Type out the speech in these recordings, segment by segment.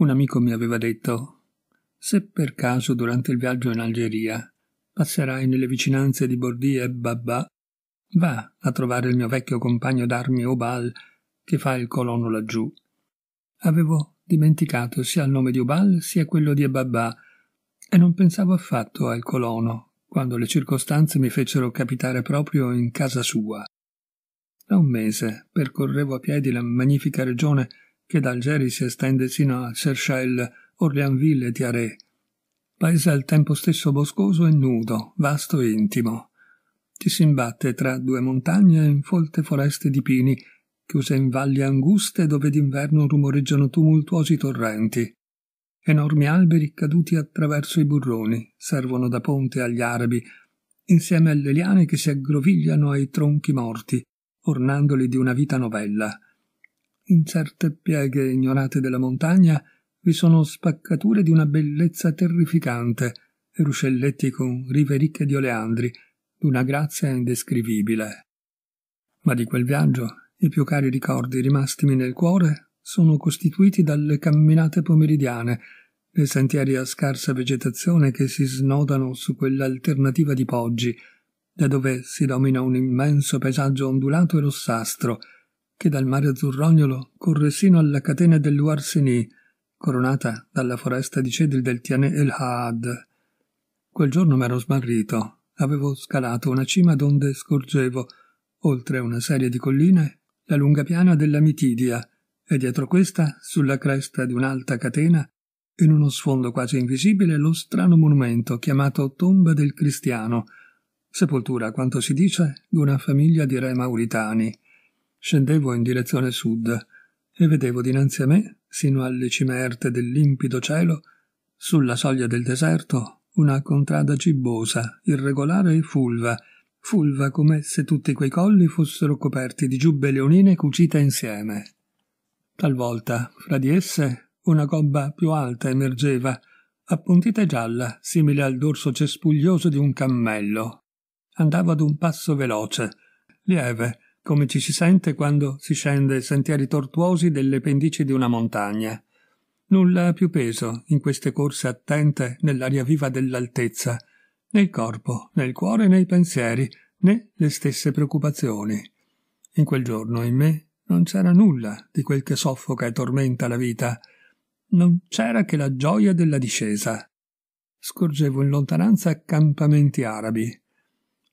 Un amico mi aveva detto: Se per caso durante il viaggio in Algeria passerai nelle vicinanze di Bordi e Babba, va a trovare il mio vecchio compagno d'armi Obal, che fa il colono laggiù. Avevo dimenticato sia il nome di Obal sia quello di Ebabà, e non pensavo affatto al colono, quando le circostanze mi fecero capitare proprio in casa sua. Da un mese percorrevo a piedi la magnifica regione che da Algeri si estende sino a Serchelles, Orleanville e Tiaré. Paese al tempo stesso boscoso e nudo, vasto e intimo. Ci si imbatte tra due montagne in folte foreste di pini, chiuse in valli anguste dove d'inverno rumoreggiano tumultuosi torrenti. Enormi alberi caduti attraverso i burroni servono da ponte agli arabi, insieme alle liane che si aggrovigliano ai tronchi morti, ornandoli di una vita novella. In certe pieghe ignorate della montagna vi sono spaccature di una bellezza terrificante e ruscelletti con rive ricche di oleandri, di una grazia indescrivibile. Ma di quel viaggio i più cari ricordi rimastimi nel cuore sono costituiti dalle camminate pomeridiane, dai sentieri a scarsa vegetazione che si snodano su quell'alternativa di poggi, da dove si domina un immenso paesaggio ondulato e rossastro, che dal mare azzurrognolo corre sino alla catena dell'Uarsini, coronata dalla foresta di cedri del Tiane El Haad. Quel giorno m'ero smarrito, avevo scalato una cima donde scorgevo, oltre una serie di colline, la lunga piana della Mitidia, e dietro questa, sulla cresta di un'alta catena, in uno sfondo quasi invisibile, lo strano monumento chiamato Tomba del Cristiano, sepoltura, quanto si dice, di una famiglia di re mauritani scendevo in direzione sud e vedevo dinanzi a me, sino alle cime erte del limpido cielo, sulla soglia del deserto, una contrada gibbosa, irregolare e fulva, fulva come se tutti quei colli fossero coperti di giubbe leonine cucite insieme. Talvolta, fra di esse, una gobba più alta emergeva, appuntita e gialla, simile al dorso cespuglioso di un cammello. Andavo ad un passo veloce, lieve, come ci si sente quando si scende sentieri tortuosi delle pendici di una montagna. Nulla ha più peso in queste corse attente nell'aria viva dell'altezza, nel corpo, nel cuore, nei pensieri, né le stesse preoccupazioni. In quel giorno in me non c'era nulla di quel che soffoca e tormenta la vita, non c'era che la gioia della discesa. Scorgevo in lontananza accampamenti arabi,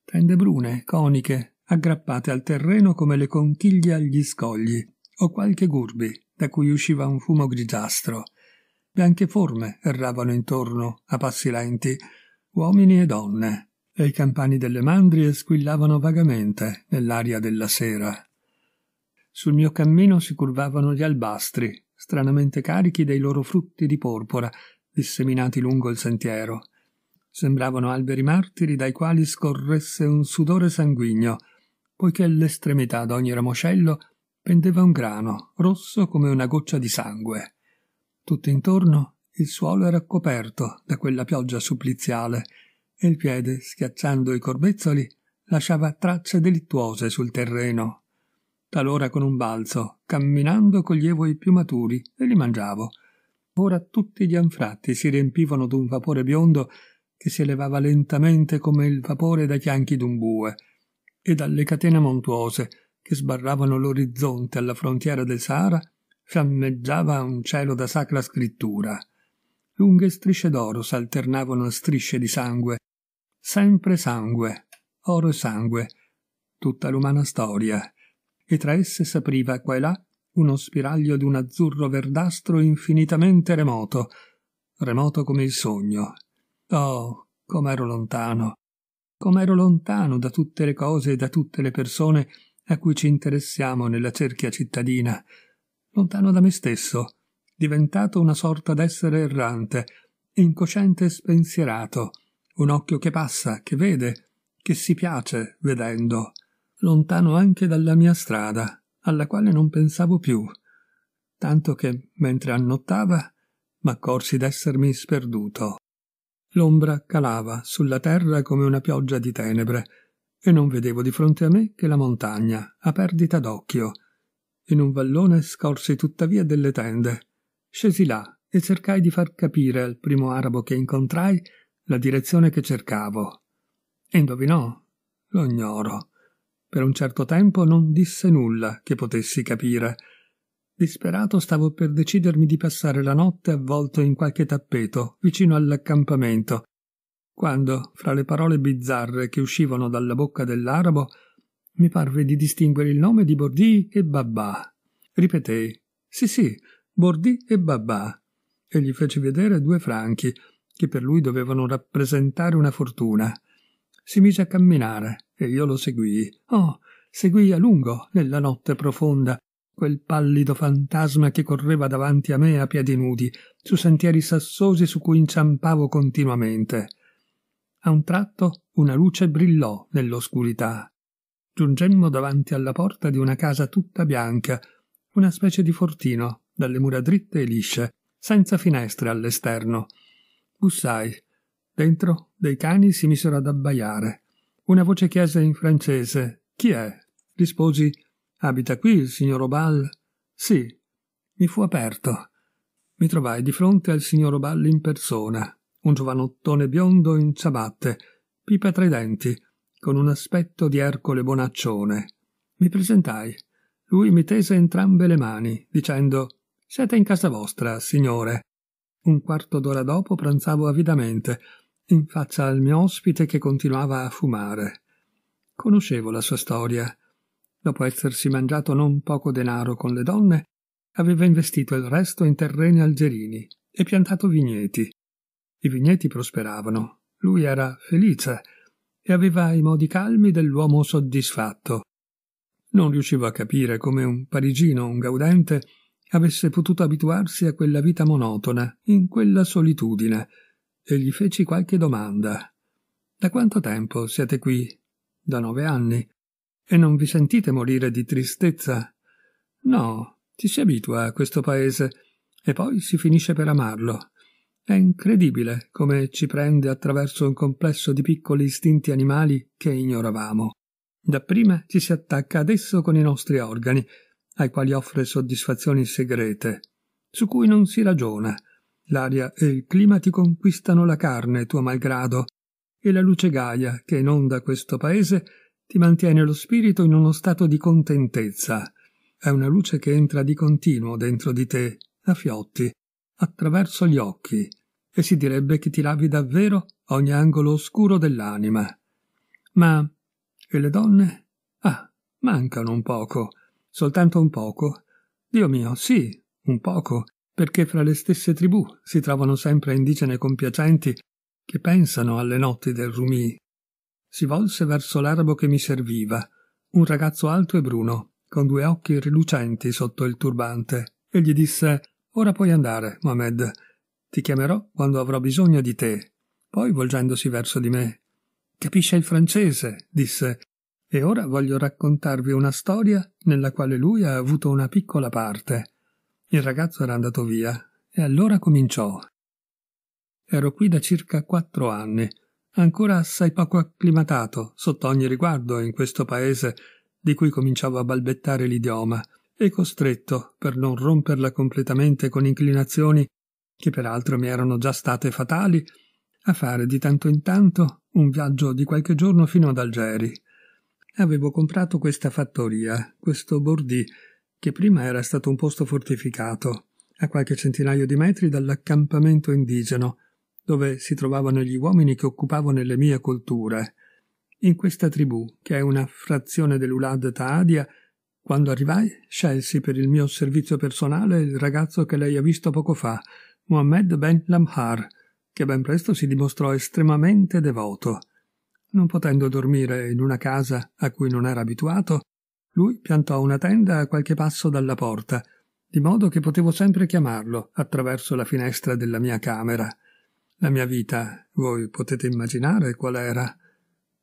tende brune, coniche, aggrappate al terreno come le conchiglie agli scogli, o qualche gurbi, da cui usciva un fumo grigiastro. Bianche forme erravano intorno, a passi lenti, uomini e donne, e i campani delle mandrie squillavano vagamente nell'aria della sera. Sul mio cammino si curvavano gli albastri, stranamente carichi dei loro frutti di porpora, disseminati lungo il sentiero. Sembravano alberi martiri dai quali scorresse un sudore sanguigno, poiché all'estremità di ogni ramoscello pendeva un grano, rosso come una goccia di sangue. Tutto intorno il suolo era coperto da quella pioggia suppliziale e il piede, schiacciando i corbezzoli, lasciava tracce delittuose sul terreno. Talora con un balzo, camminando, coglievo i più maturi e li mangiavo. Ora tutti gli anfratti si riempivano d'un vapore biondo che si elevava lentamente come il vapore dai fianchi d'un bue, e dalle catene montuose che sbarravano l'orizzonte alla frontiera del Sahara fiammeggiava un cielo da sacra scrittura. Lunghe strisce d'oro s'alternavano a strisce di sangue, sempre sangue, oro e sangue, tutta l'umana storia, e tra esse s'apriva qua e là uno spiraglio di un azzurro verdastro infinitamente remoto, remoto come il sogno. Oh, com'ero lontano, com'ero lontano da tutte le cose e da tutte le persone a cui ci interessiamo nella cerchia cittadina, lontano da me stesso, diventato una sorta d'essere errante, incosciente e spensierato, un occhio che passa, che vede, che si piace vedendo, lontano anche dalla mia strada, alla quale non pensavo più, tanto che, mentre annottava, m'accorsi d'essermi sperduto. L'ombra calava sulla terra come una pioggia di tenebre, e non vedevo di fronte a me che la montagna, a perdita d'occhio. In un vallone scorsi tuttavia delle tende. Scesi là e cercai di far capire al primo arabo che incontrai la direzione che cercavo. E indovinò? Lo ignoro. Per un certo tempo non disse nulla che potessi capire, Disperato stavo per decidermi di passare la notte avvolto in qualche tappeto, vicino all'accampamento, quando, fra le parole bizzarre che uscivano dalla bocca dell'arabo, mi parve di distinguere il nome di Bordi e Babà. Ripetei: Sì, sì, Bordi e Babà. E gli feci vedere due franchi, che per lui dovevano rappresentare una fortuna. Si mise a camminare e io lo seguii. Oh, seguii a lungo nella notte profonda quel pallido fantasma che correva davanti a me a piedi nudi, su sentieri sassosi su cui inciampavo continuamente. A un tratto una luce brillò nell'oscurità. Giungemmo davanti alla porta di una casa tutta bianca, una specie di fortino, dalle mura dritte e lisce, senza finestre all'esterno. Bussai. Dentro dei cani si misero ad abbaiare. Una voce chiese in francese Chi è? Risposi Abita qui il signor Obal? Sì. Mi fu aperto. Mi trovai di fronte al signor Obal in persona, un giovanottone biondo in ciabatte, pipa tra i denti, con un aspetto di Ercole Bonaccione. Mi presentai. Lui mi tese entrambe le mani, dicendo Siete in casa vostra, signore. Un quarto d'ora dopo pranzavo avidamente, in faccia al mio ospite che continuava a fumare. Conoscevo la sua storia dopo essersi mangiato non poco denaro con le donne, aveva investito il resto in terreni algerini e piantato vigneti. I vigneti prosperavano, lui era felice e aveva i modi calmi dell'uomo soddisfatto. Non riuscivo a capire come un parigino, un gaudente, avesse potuto abituarsi a quella vita monotona, in quella solitudine, e gli feci qualche domanda. Da quanto tempo siete qui? Da nove anni. E non vi sentite morire di tristezza? No, ci si abitua a questo paese e poi si finisce per amarlo. È incredibile come ci prende attraverso un complesso di piccoli istinti animali che ignoravamo. Dapprima ci si attacca ad esso con i nostri organi, ai quali offre soddisfazioni segrete, su cui non si ragiona. L'aria e il clima ti conquistano la carne, tuo malgrado, e la luce gaia che inonda questo paese ti mantiene lo spirito in uno stato di contentezza. È una luce che entra di continuo dentro di te, a fiotti, attraverso gli occhi, e si direbbe che ti lavi davvero ogni angolo oscuro dell'anima. Ma e le donne? Ah, mancano un poco, soltanto un poco. Dio mio, sì, un poco, perché fra le stesse tribù si trovano sempre indigene compiacenti che pensano alle notti del Rumi si volse verso l'arabo che mi serviva, un ragazzo alto e bruno, con due occhi rilucenti sotto il turbante, e gli disse Ora puoi andare, Mohamed. Ti chiamerò quando avrò bisogno di te. Poi, volgendosi verso di me, Capisce il francese, disse, e ora voglio raccontarvi una storia nella quale lui ha avuto una piccola parte. Il ragazzo era andato via, e allora cominciò. Ero qui da circa quattro anni, ancora assai poco acclimatato sotto ogni riguardo in questo paese di cui cominciavo a balbettare l'idioma, e costretto, per non romperla completamente con inclinazioni che peraltro mi erano già state fatali, a fare di tanto in tanto un viaggio di qualche giorno fino ad Algeri. Avevo comprato questa fattoria, questo bordì, che prima era stato un posto fortificato, a qualche centinaio di metri dall'accampamento indigeno, dove si trovavano gli uomini che occupavano le mie colture. In questa tribù, che è una frazione dell'Ulad Taadia, quando arrivai scelsi per il mio servizio personale il ragazzo che lei ha visto poco fa, Mohammed ben Lamhar, che ben presto si dimostrò estremamente devoto. Non potendo dormire in una casa a cui non era abituato, lui piantò una tenda a qualche passo dalla porta, di modo che potevo sempre chiamarlo attraverso la finestra della mia camera. La mia vita, voi potete immaginare qual era.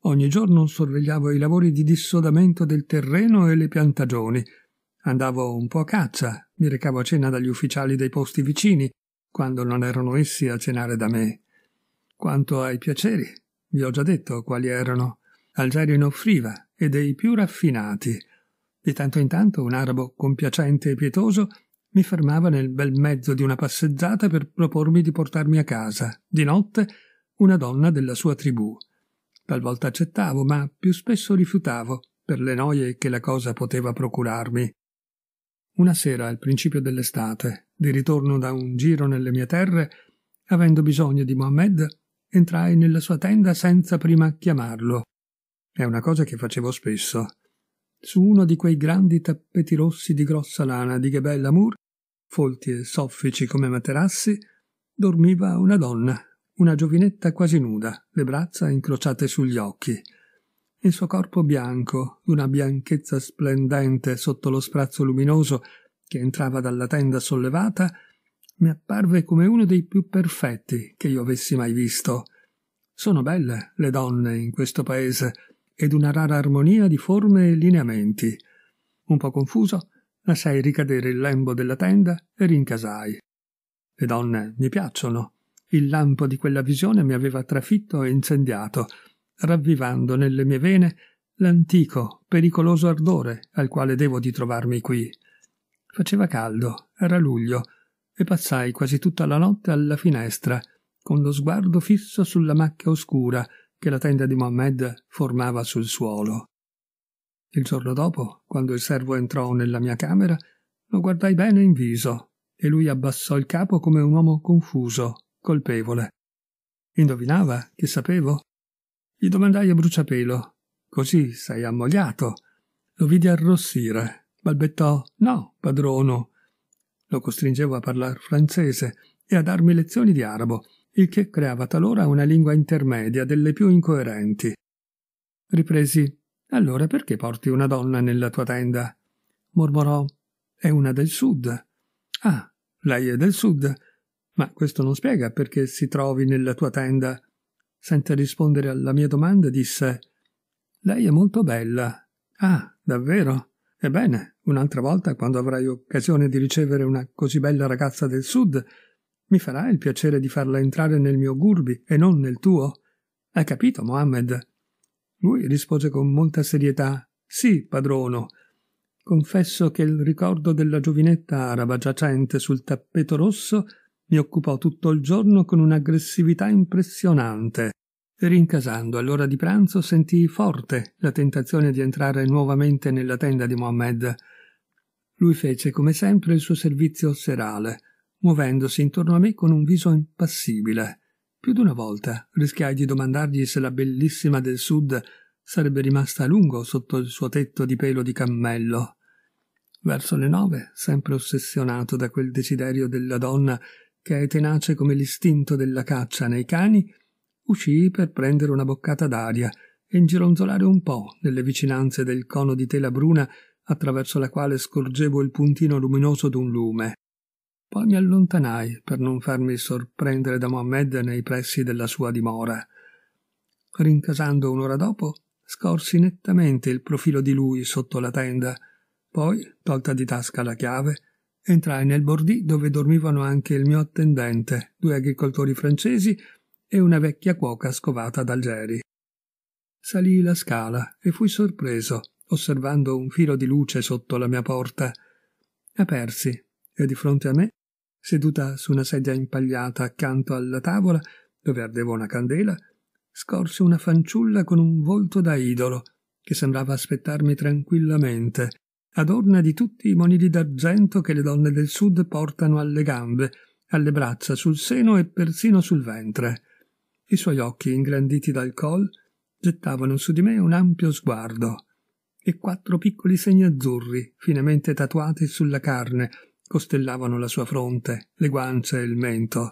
Ogni giorno sorvegliavo i lavori di dissodamento del terreno e le piantagioni. Andavo un po' a caccia, mi recavo a cena dagli ufficiali dei posti vicini, quando non erano essi a cenare da me. Quanto ai piaceri, vi ho già detto quali erano. Algerio ne offriva, e dei più raffinati. Di tanto in tanto un arabo compiacente e pietoso mi fermava nel bel mezzo di una passeggiata per propormi di portarmi a casa, di notte, una donna della sua tribù. Talvolta accettavo, ma più spesso rifiutavo, per le noie che la cosa poteva procurarmi. Una sera, al principio dell'estate, di ritorno da un giro nelle mie terre, avendo bisogno di Mohammed, entrai nella sua tenda senza prima chiamarlo. È una cosa che facevo spesso. Su uno di quei grandi tappeti rossi di grossa lana di Gebel Amour folti e soffici come materassi, dormiva una donna, una giovinetta quasi nuda, le braccia incrociate sugli occhi. Il suo corpo bianco, di una bianchezza splendente sotto lo sprazzo luminoso che entrava dalla tenda sollevata, mi apparve come uno dei più perfetti che io avessi mai visto. Sono belle le donne in questo paese, ed una rara armonia di forme e lineamenti. Un po' confuso, lasciai ricadere il lembo della tenda e rincasai. Le donne mi piacciono. Il lampo di quella visione mi aveva trafitto e incendiato, ravvivando nelle mie vene l'antico, pericoloso ardore al quale devo di trovarmi qui. Faceva caldo, era luglio, e passai quasi tutta la notte alla finestra, con lo sguardo fisso sulla macchia oscura che la tenda di Mohammed formava sul suolo. Il giorno dopo, quando il servo entrò nella mia camera, lo guardai bene in viso e lui abbassò il capo come un uomo confuso, colpevole. Indovinava che sapevo? Gli domandai a bruciapelo: Così sei ammogliato? Lo vidi arrossire. Balbettò: No, padrono. Lo costringevo a parlare francese e a darmi lezioni di arabo, il che creava talora una lingua intermedia delle più incoerenti. Ripresi: allora perché porti una donna nella tua tenda? mormorò. È una del sud. Ah, lei è del sud. Ma questo non spiega perché si trovi nella tua tenda. Senza rispondere alla mia domanda disse Lei è molto bella. Ah, davvero? Ebbene, un'altra volta, quando avrai occasione di ricevere una così bella ragazza del sud, mi farai il piacere di farla entrare nel mio gurbi e non nel tuo? Hai capito, Mohammed? Lui rispose con molta serietà Sì, padrono. Confesso che il ricordo della giovinetta araba giacente sul tappeto rosso mi occupò tutto il giorno con un'aggressività impressionante. Rincasando all'ora di pranzo sentii forte la tentazione di entrare nuovamente nella tenda di Mohammed. Lui fece come sempre il suo servizio serale, muovendosi intorno a me con un viso impassibile. Più di una volta rischiai di domandargli se la bellissima del sud sarebbe rimasta a lungo sotto il suo tetto di pelo di cammello. Verso le nove, sempre ossessionato da quel desiderio della donna che è tenace come l'istinto della caccia nei cani, uscii per prendere una boccata d'aria e ingironzolare un po' nelle vicinanze del cono di tela bruna attraverso la quale scorgevo il puntino luminoso d'un lume. Poi mi allontanai per non farmi sorprendere da Mohammed nei pressi della sua dimora. Rincasando un'ora dopo, scorsi nettamente il profilo di lui sotto la tenda. Poi, tolta di tasca la chiave, entrai nel bordì dove dormivano anche il mio attendente, due agricoltori francesi e una vecchia cuoca scovata d'Algeri. Salii la scala e fui sorpreso, osservando un filo di luce sotto la mia porta. Apersi, e di fronte a me Seduta su una sedia impagliata accanto alla tavola, dove ardeva una candela, scorse una fanciulla con un volto da idolo, che sembrava aspettarmi tranquillamente, adorna di tutti i monili d'argento che le donne del sud portano alle gambe, alle braccia, sul seno e persino sul ventre. I suoi occhi, ingranditi dal col, gettavano su di me un ampio sguardo e quattro piccoli segni azzurri, finemente tatuati sulla carne, costellavano la sua fronte, le guance e il mento.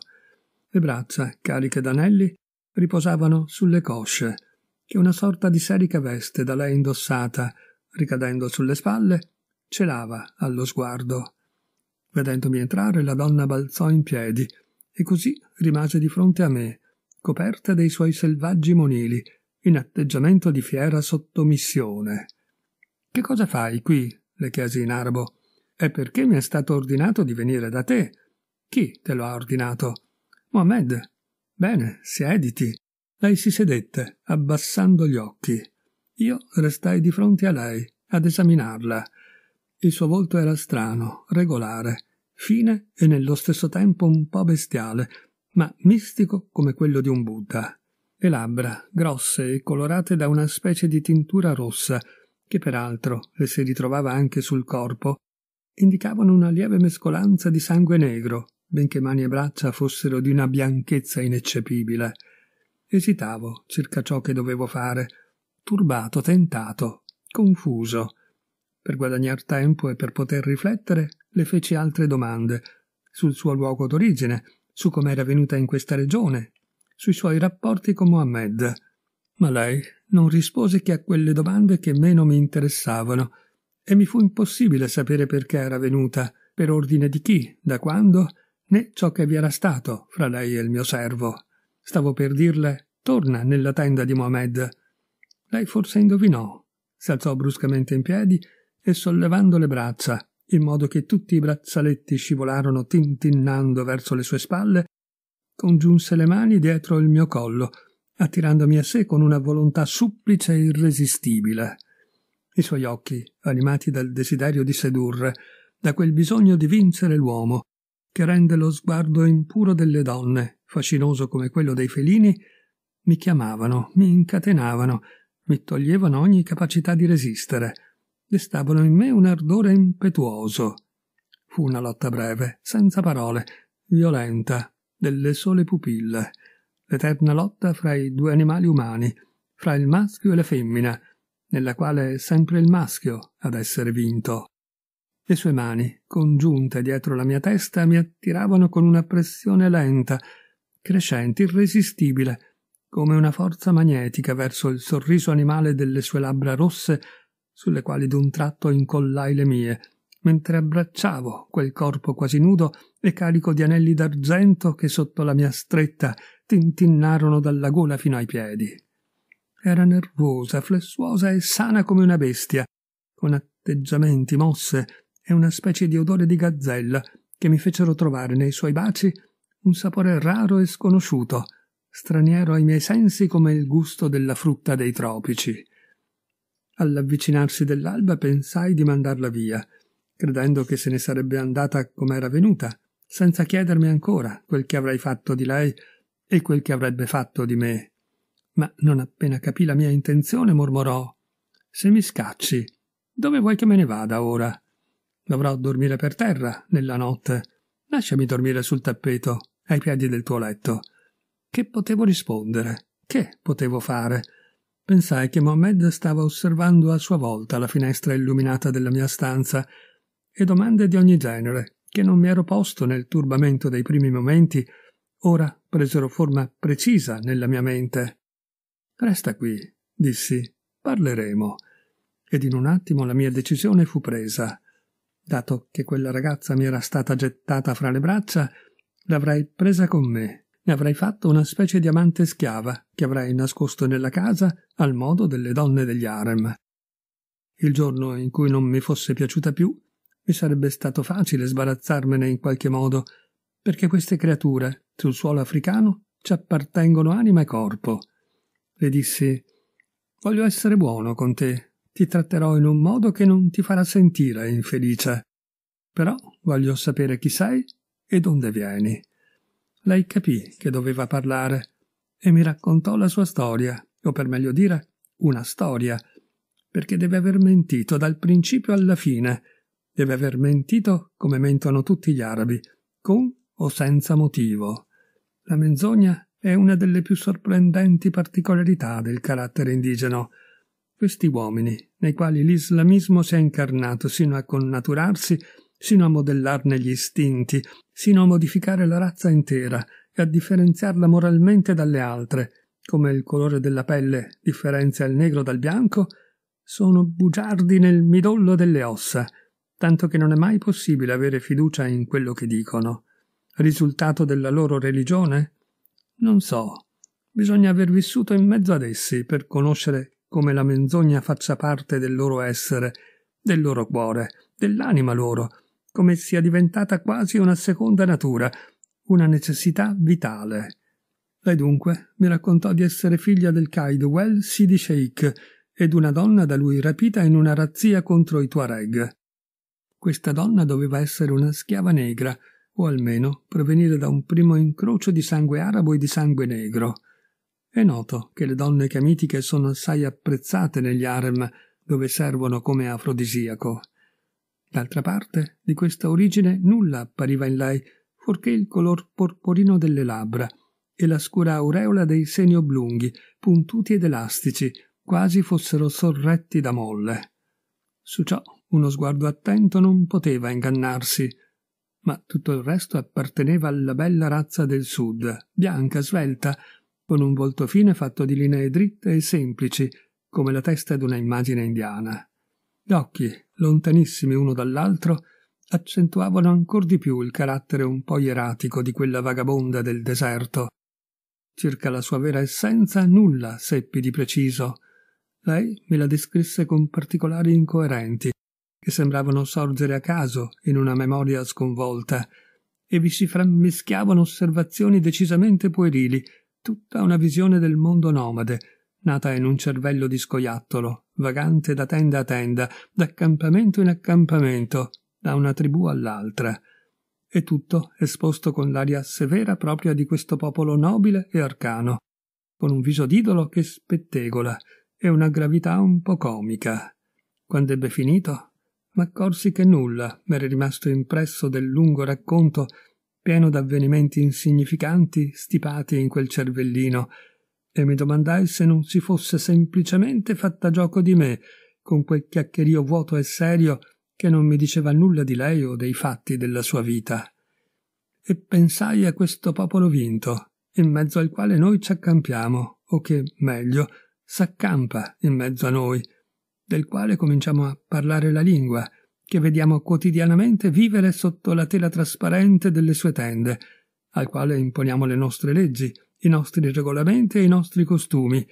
Le braccia, cariche d'anelli, riposavano sulle cosce, che una sorta di serica veste da lei indossata, ricadendo sulle spalle, celava allo sguardo. Vedendomi entrare, la donna balzò in piedi e così rimase di fronte a me, coperta dei suoi selvaggi monili, in atteggiamento di fiera sottomissione. Che cosa fai qui? le chiesi in arabo. E perché mi è stato ordinato di venire da te. Chi te lo ha ordinato? Mohammed. Bene, siediti. Lei si sedette, abbassando gli occhi. Io restai di fronte a lei, ad esaminarla. Il suo volto era strano, regolare, fine e nello stesso tempo un po' bestiale, ma mistico come quello di un Buddha. Le labbra, grosse e colorate da una specie di tintura rossa, che peraltro le si ritrovava anche sul corpo, indicavano una lieve mescolanza di sangue negro, benché mani e braccia fossero di una bianchezza ineccepibile. Esitavo circa ciò che dovevo fare, turbato, tentato, confuso. Per guadagnar tempo e per poter riflettere, le feci altre domande sul suo luogo d'origine, su com'era venuta in questa regione, sui suoi rapporti con Mohammed. Ma lei non rispose che a quelle domande che meno mi interessavano e mi fu impossibile sapere perché era venuta, per ordine di chi, da quando, né ciò che vi era stato fra lei e il mio servo. Stavo per dirle torna nella tenda di Mohamed. Lei forse indovinò, si alzò bruscamente in piedi e sollevando le braccia, in modo che tutti i braccialetti scivolarono tintinnando verso le sue spalle, congiunse le mani dietro il mio collo, attirandomi a sé con una volontà supplice e irresistibile. I suoi occhi, animati dal desiderio di sedurre, da quel bisogno di vincere l'uomo, che rende lo sguardo impuro delle donne, fascinoso come quello dei felini, mi chiamavano, mi incatenavano, mi toglievano ogni capacità di resistere, destavano in me un ardore impetuoso. Fu una lotta breve, senza parole, violenta, delle sole pupille, l'eterna lotta fra i due animali umani, fra il maschio e la femmina, nella quale è sempre il maschio ad essere vinto. Le sue mani, congiunte dietro la mia testa, mi attiravano con una pressione lenta, crescente, irresistibile, come una forza magnetica verso il sorriso animale delle sue labbra rosse, sulle quali d'un tratto incollai le mie, mentre abbracciavo quel corpo quasi nudo e carico di anelli d'argento che sotto la mia stretta tintinnarono dalla gola fino ai piedi. Era nervosa, flessuosa e sana come una bestia, con atteggiamenti, mosse e una specie di odore di gazzella che mi fecero trovare nei suoi baci un sapore raro e sconosciuto, straniero ai miei sensi come il gusto della frutta dei tropici. All'avvicinarsi dell'alba pensai di mandarla via, credendo che se ne sarebbe andata come era venuta, senza chiedermi ancora quel che avrei fatto di lei e quel che avrebbe fatto di me ma non appena capì la mia intenzione mormorò Se mi scacci, dove vuoi che me ne vada ora? Dovrò dormire per terra nella notte. Lasciami dormire sul tappeto, ai piedi del tuo letto. Che potevo rispondere? Che potevo fare? Pensai che Mohammed stava osservando a sua volta la finestra illuminata della mia stanza e domande di ogni genere, che non mi ero posto nel turbamento dei primi momenti, ora presero forma precisa nella mia mente. Resta qui, dissi, parleremo. Ed in un attimo la mia decisione fu presa. Dato che quella ragazza mi era stata gettata fra le braccia, l'avrei presa con me. Ne avrei fatto una specie di amante schiava che avrei nascosto nella casa al modo delle donne degli harem. Il giorno in cui non mi fosse piaciuta più, mi sarebbe stato facile sbarazzarmene in qualche modo, perché queste creature sul suolo africano ci appartengono anima e corpo le dissi Voglio essere buono con te, ti tratterò in un modo che non ti farà sentire infelice. Però voglio sapere chi sei e donde vieni. Lei capì che doveva parlare e mi raccontò la sua storia, o per meglio dire, una storia, perché deve aver mentito dal principio alla fine, deve aver mentito come mentono tutti gli arabi, con o senza motivo. La menzogna è una delle più sorprendenti particolarità del carattere indigeno. Questi uomini, nei quali l'islamismo si è incarnato sino a connaturarsi, sino a modellarne gli istinti, sino a modificare la razza intera e a differenziarla moralmente dalle altre, come il colore della pelle differenzia il negro dal bianco, sono bugiardi nel midollo delle ossa, tanto che non è mai possibile avere fiducia in quello che dicono. Risultato della loro religione? Non so, bisogna aver vissuto in mezzo ad essi per conoscere come la menzogna faccia parte del loro essere, del loro cuore, dell'anima loro, come sia diventata quasi una seconda natura, una necessità vitale. Lei dunque mi raccontò di essere figlia del Kaido Well Sidi Sheikh ed una donna da lui rapita in una razzia contro i Tuareg. Questa donna doveva essere una schiava negra, o almeno provenire da un primo incrocio di sangue arabo e di sangue negro. È noto che le donne camitiche sono assai apprezzate negli harem, dove servono come afrodisiaco. D'altra parte, di questa origine nulla appariva in lei, fuorché il color porporino delle labbra e la scura aureola dei seni oblunghi, puntuti ed elastici, quasi fossero sorretti da molle. Su ciò uno sguardo attento non poteva ingannarsi, ma tutto il resto apparteneva alla bella razza del sud, bianca, svelta, con un volto fine fatto di linee dritte e semplici, come la testa di una immagine indiana. Gli occhi, lontanissimi uno dall'altro, accentuavano ancor di più il carattere un po' ieratico di quella vagabonda del deserto. Circa la sua vera essenza nulla seppi di preciso. Lei me la descrisse con particolari incoerenti, che sembravano sorgere a caso in una memoria sconvolta, e vi si frammischiavano osservazioni decisamente puerili, tutta una visione del mondo nomade, nata in un cervello di scoiattolo, vagante da tenda a tenda, da accampamento in accampamento, da una tribù all'altra. E tutto esposto con l'aria severa propria di questo popolo nobile e arcano, con un viso d'idolo che spettegola e una gravità un po comica. Quando ebbe finito, m'accorsi che nulla m'era rimasto impresso del lungo racconto pieno d'avvenimenti insignificanti stipati in quel cervellino e mi domandai se non si fosse semplicemente fatta gioco di me con quel chiacchierio vuoto e serio che non mi diceva nulla di lei o dei fatti della sua vita. E pensai a questo popolo vinto, in mezzo al quale noi ci accampiamo, o che, meglio, s'accampa in mezzo a noi, del quale cominciamo a parlare la lingua, che vediamo quotidianamente vivere sotto la tela trasparente delle sue tende, al quale imponiamo le nostre leggi, i nostri regolamenti e i nostri costumi,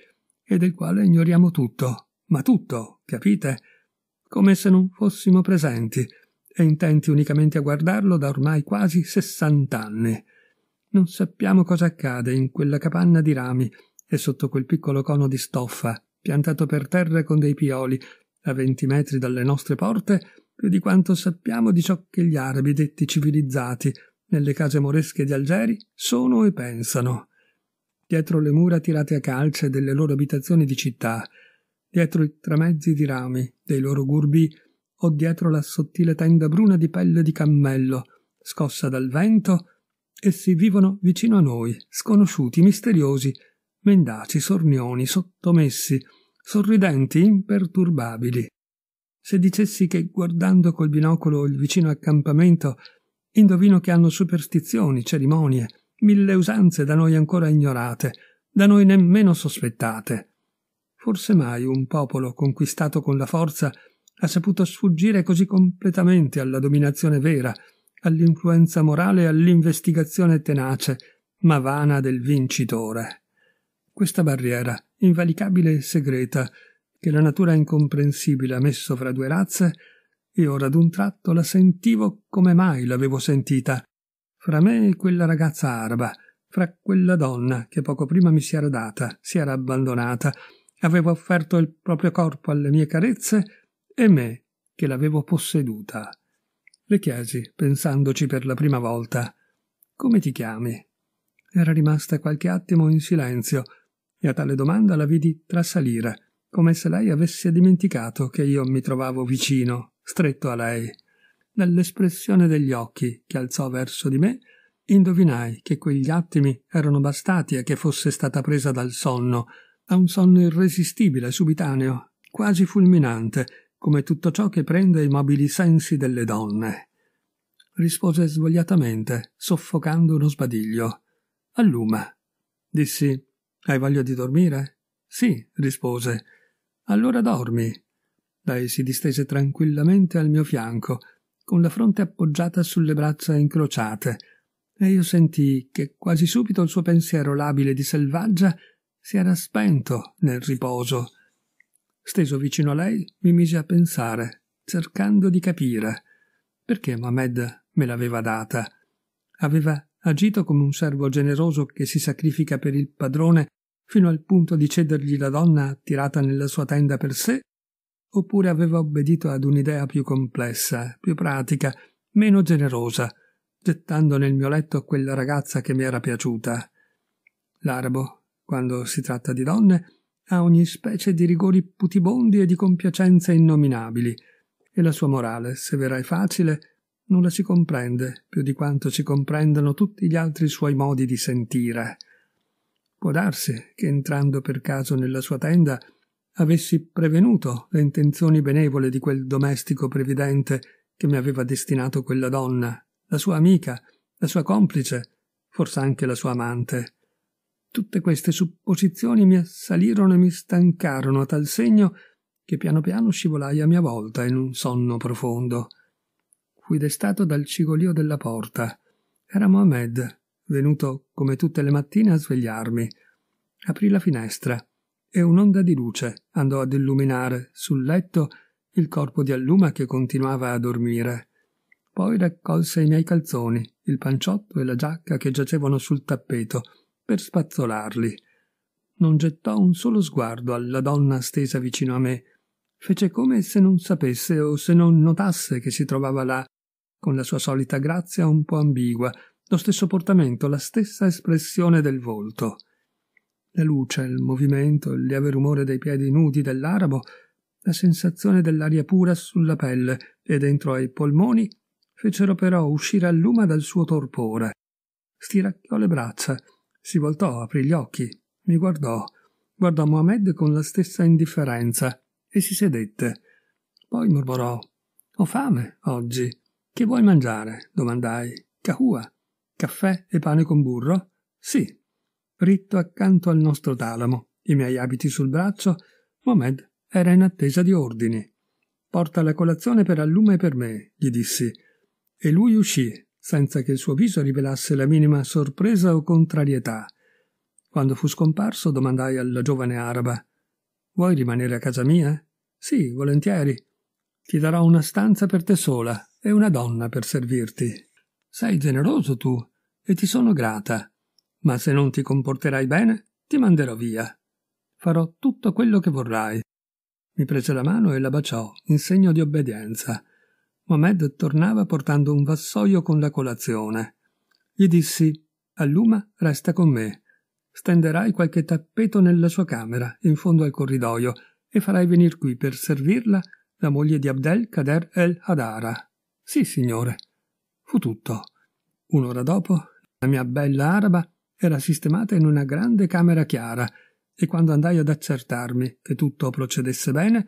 e del quale ignoriamo tutto, ma tutto, capite? Come se non fossimo presenti e intenti unicamente a guardarlo da ormai quasi sessant'anni. Non sappiamo cosa accade in quella capanna di rami e sotto quel piccolo cono di stoffa piantato per terra con dei pioli, a venti metri dalle nostre porte, più di quanto sappiamo di ciò che gli arabi detti civilizzati, nelle case moresche di Algeri, sono e pensano. Dietro le mura tirate a calce delle loro abitazioni di città, dietro i tramezzi di rami dei loro gurbi, o dietro la sottile tenda bruna di pelle di cammello, scossa dal vento, essi vivono vicino a noi, sconosciuti, misteriosi, mendaci, sornioni, sottomessi, sorridenti, imperturbabili. Se dicessi che guardando col binocolo il vicino accampamento indovino che hanno superstizioni, cerimonie, mille usanze da noi ancora ignorate, da noi nemmeno sospettate. Forse mai un popolo conquistato con la forza ha saputo sfuggire così completamente alla dominazione vera, all'influenza morale e all'investigazione tenace, ma vana del vincitore questa barriera, invalicabile e segreta, che la natura incomprensibile ha messo fra due razze, e ora ad un tratto la sentivo come mai l'avevo sentita, fra me e quella ragazza araba, fra quella donna che poco prima mi si era data, si era abbandonata, aveva offerto il proprio corpo alle mie carezze, e me che l'avevo posseduta. Le chiesi, pensandoci per la prima volta, come ti chiami? Era rimasta qualche attimo in silenzio, e a tale domanda la vidi trasalire, come se lei avesse dimenticato che io mi trovavo vicino, stretto a lei. Dall'espressione degli occhi che alzò verso di me, indovinai che quegli attimi erano bastati a che fosse stata presa dal sonno, da un sonno irresistibile, subitaneo, quasi fulminante, come tutto ciò che prende i mobili sensi delle donne. Rispose svogliatamente, soffocando uno sbadiglio. Alluma. Dissi hai voglia di dormire? Sì, rispose. Allora dormi. Lei si distese tranquillamente al mio fianco, con la fronte appoggiata sulle braccia incrociate, e io sentii che quasi subito il suo pensiero labile di selvaggia si era spento nel riposo. Steso vicino a lei, mi misi a pensare, cercando di capire perché Mohamed me l'aveva data. Aveva agito come un servo generoso che si sacrifica per il padrone fino al punto di cedergli la donna attirata nella sua tenda per sé, oppure aveva obbedito ad un'idea più complessa, più pratica, meno generosa, gettando nel mio letto quella ragazza che mi era piaciuta. L'arabo, quando si tratta di donne, ha ogni specie di rigori putibondi e di compiacenze innominabili, e la sua morale, severa e facile, nulla si comprende più di quanto si comprendono tutti gli altri suoi modi di sentire. Può darsi che entrando per caso nella sua tenda avessi prevenuto le intenzioni benevole di quel domestico previdente che mi aveva destinato quella donna, la sua amica, la sua complice, forse anche la sua amante. Tutte queste supposizioni mi assalirono e mi stancarono a tal segno che piano piano scivolai a mia volta in un sonno profondo fui dal cigolio della porta. Era Mohamed, venuto come tutte le mattine a svegliarmi. Aprì la finestra e un'onda di luce andò ad illuminare sul letto il corpo di Alluma che continuava a dormire. Poi raccolse i miei calzoni, il panciotto e la giacca che giacevano sul tappeto per spazzolarli. Non gettò un solo sguardo alla donna stesa vicino a me. Fece come se non sapesse o se non notasse che si trovava là con la sua solita grazia un po' ambigua, lo stesso portamento, la stessa espressione del volto. La luce, il movimento, il lieve rumore dei piedi nudi dell'arabo, la sensazione dell'aria pura sulla pelle e dentro ai polmoni fecero però uscire a luma dal suo torpore. Stiracchiò le braccia, si voltò, aprì gli occhi, mi guardò, guardò Mohamed con la stessa indifferenza e si sedette. Poi mormorò: Ho fame oggi. Che vuoi mangiare? domandai. Cahua. Caffè e pane con burro? Sì. Ritto accanto al nostro talamo, i miei abiti sul braccio, Mohamed era in attesa di ordini. Porta la colazione per allume e per me, gli dissi. E lui uscì, senza che il suo viso rivelasse la minima sorpresa o contrarietà. Quando fu scomparso, domandai alla giovane araba: Vuoi rimanere a casa mia? Sì, volentieri. Ti darò una stanza per te sola, e una donna per servirti. Sei generoso tu e ti sono grata, ma se non ti comporterai bene, ti manderò via. Farò tutto quello che vorrai. Mi prese la mano e la baciò in segno di obbedienza. Mohamed tornava portando un vassoio con la colazione. Gli dissi: Alluma, resta con me. Stenderai qualche tappeto nella sua camera, in fondo al corridoio, e farai venir qui per servirla la moglie di Abdel Kader el Hadara. Sì, signore. Fu tutto. Un'ora dopo, la mia bella araba era sistemata in una grande camera chiara e quando andai ad accertarmi che tutto procedesse bene,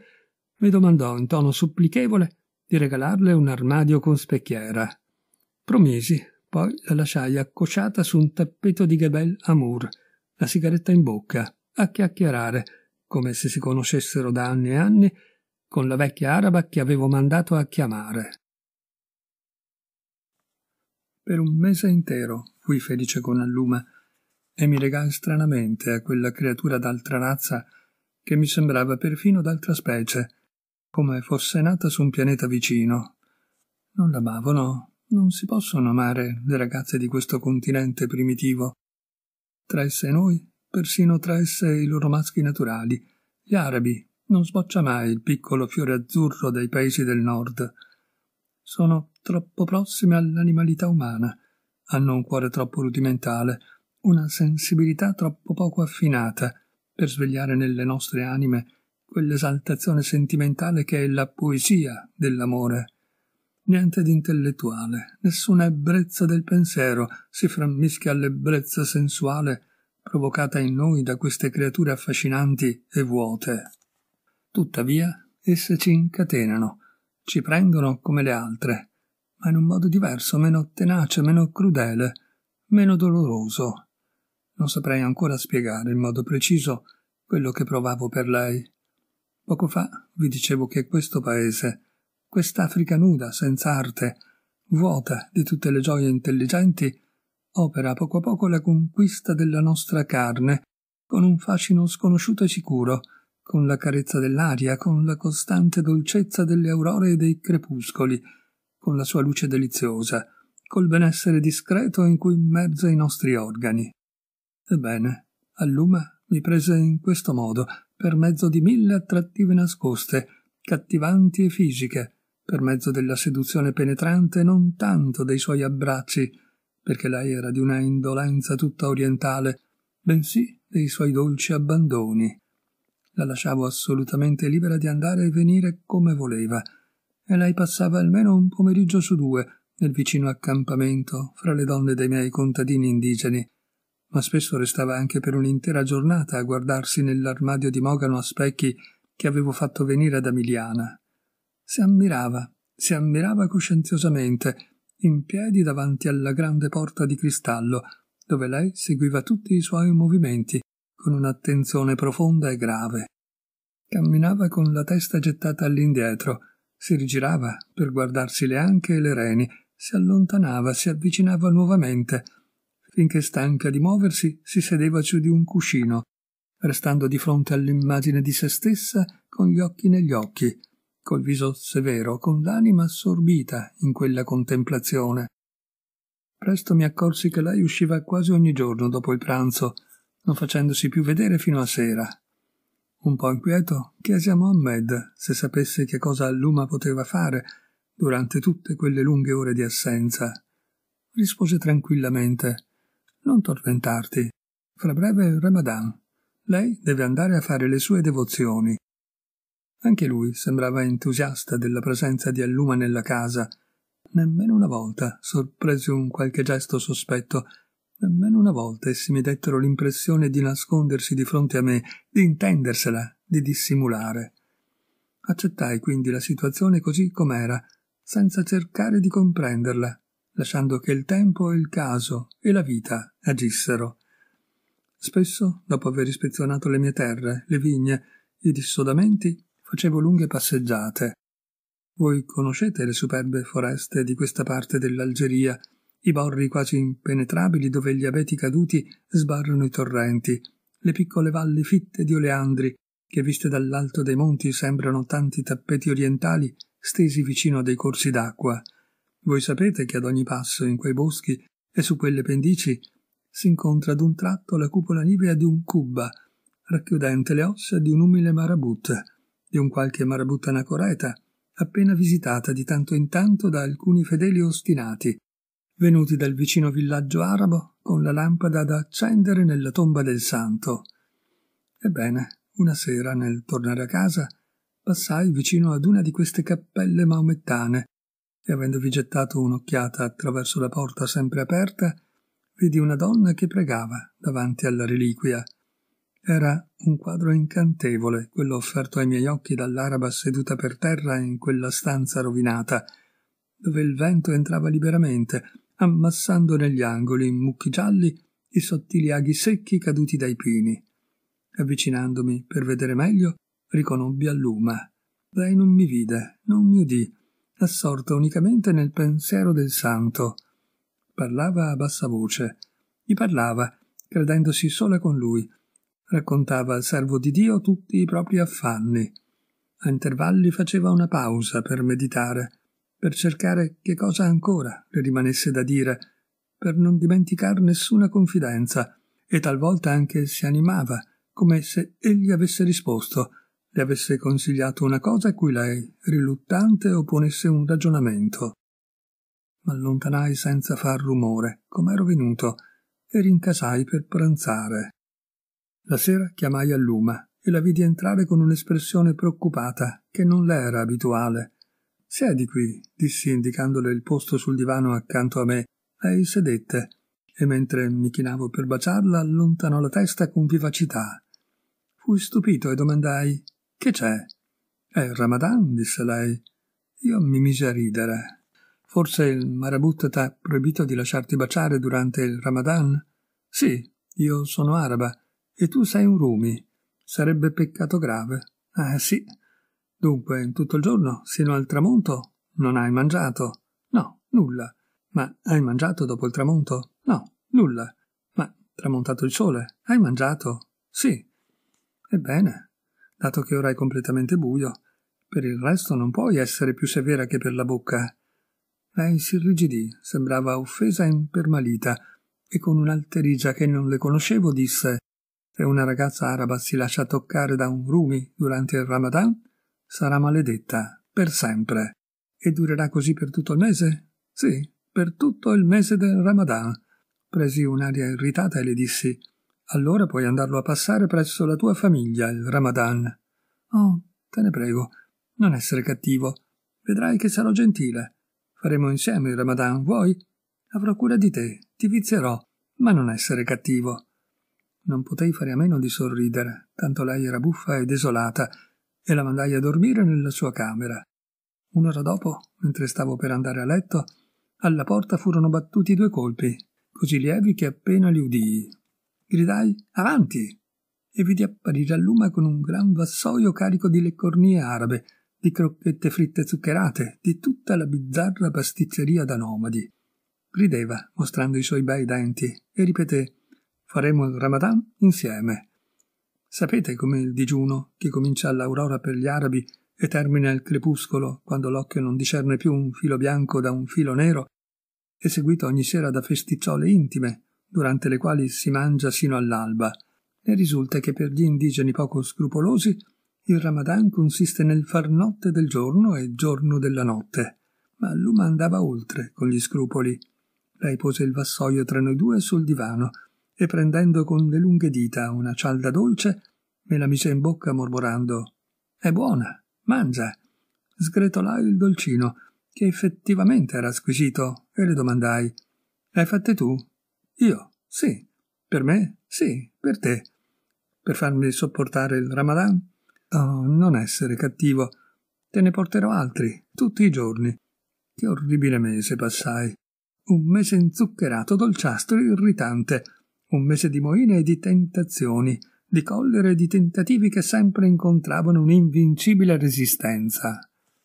mi domandò in tono supplichevole di regalarle un armadio con specchiera. Promisi, poi la lasciai accosciata su un tappeto di Gebel Amour, la sigaretta in bocca, a chiacchierare, come se si conoscessero da anni e anni, con la vecchia araba che avevo mandato a chiamare. Per un mese intero fui felice con Alluma e mi legai stranamente a quella creatura d'altra razza che mi sembrava perfino d'altra specie, come fosse nata su un pianeta vicino. Non l'amavo, no, non si possono amare le ragazze di questo continente primitivo. Tra esse e noi, persino tra esse e i loro maschi naturali, gli arabi, non sboccia mai il piccolo fiore azzurro dei paesi del nord. Sono troppo prossime all'animalità umana, hanno un cuore troppo rudimentale, una sensibilità troppo poco affinata per svegliare nelle nostre anime quell'esaltazione sentimentale che è la poesia dell'amore. Niente di intellettuale, nessuna ebbrezza del pensiero si frammischia all'ebbrezza sensuale provocata in noi da queste creature affascinanti e vuote. Tuttavia, esse ci incatenano, ci prendono come le altre, ma in un modo diverso, meno tenace, meno crudele, meno doloroso. Non saprei ancora spiegare in modo preciso quello che provavo per lei. Poco fa vi dicevo che questo paese, quest'Africa nuda, senza arte, vuota di tutte le gioie intelligenti, opera poco a poco la conquista della nostra carne, con un fascino sconosciuto e sicuro, con la carezza dell'aria, con la costante dolcezza delle aurore e dei crepuscoli, con la sua luce deliziosa, col benessere discreto in cui immerge i nostri organi. Ebbene, Alluma mi prese in questo modo, per mezzo di mille attrattive nascoste, cattivanti e fisiche, per mezzo della seduzione penetrante non tanto dei suoi abbracci, perché lei era di una indolenza tutta orientale, bensì dei suoi dolci abbandoni. La lasciavo assolutamente libera di andare e venire come voleva, e lei passava almeno un pomeriggio su due nel vicino accampamento fra le donne dei miei contadini indigeni, ma spesso restava anche per un'intera giornata a guardarsi nell'armadio di mogano a specchi che avevo fatto venire da Miliana. Si ammirava, si ammirava coscienziosamente, in piedi davanti alla grande porta di cristallo, dove lei seguiva tutti i suoi movimenti con un'attenzione profonda e grave. Camminava con la testa gettata all'indietro, si rigirava per guardarsi le anche e le reni, si allontanava, si avvicinava nuovamente, finché stanca di muoversi si sedeva su di un cuscino, restando di fronte all'immagine di se stessa con gli occhi negli occhi, col viso severo, con l'anima assorbita in quella contemplazione. Presto mi accorsi che lei usciva quasi ogni giorno dopo il pranzo, non facendosi più vedere fino a sera, un po' inquieto, chiese a Mohammed se sapesse che cosa Alluma poteva fare durante tutte quelle lunghe ore di assenza. Rispose tranquillamente: Non tormentarti. Fra breve il Ramadan. Lei deve andare a fare le sue devozioni. Anche lui sembrava entusiasta della presenza di Alluma nella casa. Nemmeno una volta sorprese un qualche gesto sospetto Nemmeno una volta essi mi dettero l'impressione di nascondersi di fronte a me, di intendersela, di dissimulare. Accettai quindi la situazione così com'era, senza cercare di comprenderla, lasciando che il tempo e il caso e la vita agissero. Spesso, dopo aver ispezionato le mie terre, le vigne, i dissodamenti, facevo lunghe passeggiate. Voi conoscete le superbe foreste di questa parte dell'Algeria, i borri quasi impenetrabili dove gli abeti caduti sbarrano i torrenti, le piccole valli fitte di oleandri che viste dall'alto dei monti sembrano tanti tappeti orientali stesi vicino a dei corsi d'acqua. Voi sapete che ad ogni passo in quei boschi e su quelle pendici si incontra ad un tratto la cupola nivea di un cubba, racchiudente le ossa di un umile marabut, di un qualche marabut anacoreta, appena visitata di tanto in tanto da alcuni fedeli ostinati, venuti dal vicino villaggio arabo con la lampada da accendere nella tomba del santo. Ebbene, una sera, nel tornare a casa, passai vicino ad una di queste cappelle maomettane e, avendovi gettato un'occhiata attraverso la porta sempre aperta, vidi una donna che pregava davanti alla reliquia. Era un quadro incantevole, quello offerto ai miei occhi dall'araba seduta per terra in quella stanza rovinata, dove il vento entrava liberamente ammassando negli angoli, in mucchi gialli, i sottili aghi secchi caduti dai pini. Avvicinandomi per vedere meglio, riconobbi Luma. Lei non mi vide, non mi udì, assorta unicamente nel pensiero del santo. Parlava a bassa voce. Gli parlava, credendosi sola con lui. Raccontava al servo di Dio tutti i propri affanni. A intervalli faceva una pausa per meditare per cercare che cosa ancora le rimanesse da dire, per non dimenticar nessuna confidenza, e talvolta anche si animava, come se egli avesse risposto, le avesse consigliato una cosa a cui lei, riluttante, opponesse un ragionamento. M'allontanai senza far rumore, com'ero venuto, e rincasai per pranzare. La sera chiamai a Luma e la vidi entrare con un'espressione preoccupata che non le era abituale Siedi qui, dissi indicandole il posto sul divano accanto a me. Lei sedette e mentre mi chinavo per baciarla allontanò la testa con vivacità. Fui stupito e domandai Che c'è? È il Ramadan, disse lei. Io mi misi a ridere. Forse il Marabut t'ha proibito di lasciarti baciare durante il Ramadan? Sì, io sono araba e tu sei un rumi. Sarebbe peccato grave. Ah sì, Dunque, in tutto il giorno, sino al tramonto, non hai mangiato? No, nulla. Ma hai mangiato dopo il tramonto? No, nulla. Ma tramontato il sole, hai mangiato? Sì. Ebbene, dato che ora è completamente buio, per il resto non puoi essere più severa che per la bocca. Lei si irrigidì, sembrava offesa e impermalita, e con un'alterigia che non le conoscevo disse: Se una ragazza araba si lascia toccare da un rumi durante il Ramadan, sarà maledetta per sempre. E durerà così per tutto il mese? Sì, per tutto il mese del Ramadan. Presi un'aria irritata e le dissi: Allora puoi andarlo a passare presso la tua famiglia il Ramadan. Oh, te ne prego, non essere cattivo. Vedrai che sarò gentile. Faremo insieme il Ramadan, vuoi? Avrò cura di te, ti vizierò, ma non essere cattivo. Non potei fare a meno di sorridere, tanto lei era buffa e desolata, e la mandai a dormire nella sua camera. Un'ora dopo, mentre stavo per andare a letto, alla porta furono battuti due colpi, così lievi che appena li udii. Gridai Avanti! e vidi apparire Alluma con un gran vassoio carico di leccornie arabe, di crocchette fritte zuccherate, di tutta la bizzarra pasticceria da nomadi. Rideva, mostrando i suoi bei denti, e ripeté Faremo il Ramadan insieme. Sapete come il digiuno, che comincia all'aurora per gli arabi e termina al crepuscolo, quando l'occhio non discerne più un filo bianco da un filo nero, è seguito ogni sera da festicciole intime, durante le quali si mangia sino all'alba. Ne risulta che per gli indigeni poco scrupolosi il Ramadan consiste nel far notte del giorno e giorno della notte. Ma Luma andava oltre con gli scrupoli. Lei pose il vassoio tra noi due sul divano e prendendo con le lunghe dita una cialda dolce, me la mise in bocca mormorando È buona, mangia. Sgretolai il dolcino, che effettivamente era squisito, e le domandai L'hai fatte tu? Io? Sì. Per me? Sì. Per te? Per farmi sopportare il Ramadan? Oh, non essere cattivo. Te ne porterò altri, tutti i giorni. Che orribile mese passai. Un mese inzuccherato, dolciastro, irritante un mese di moine e di tentazioni, di collere e di tentativi che sempre incontravano un'invincibile resistenza.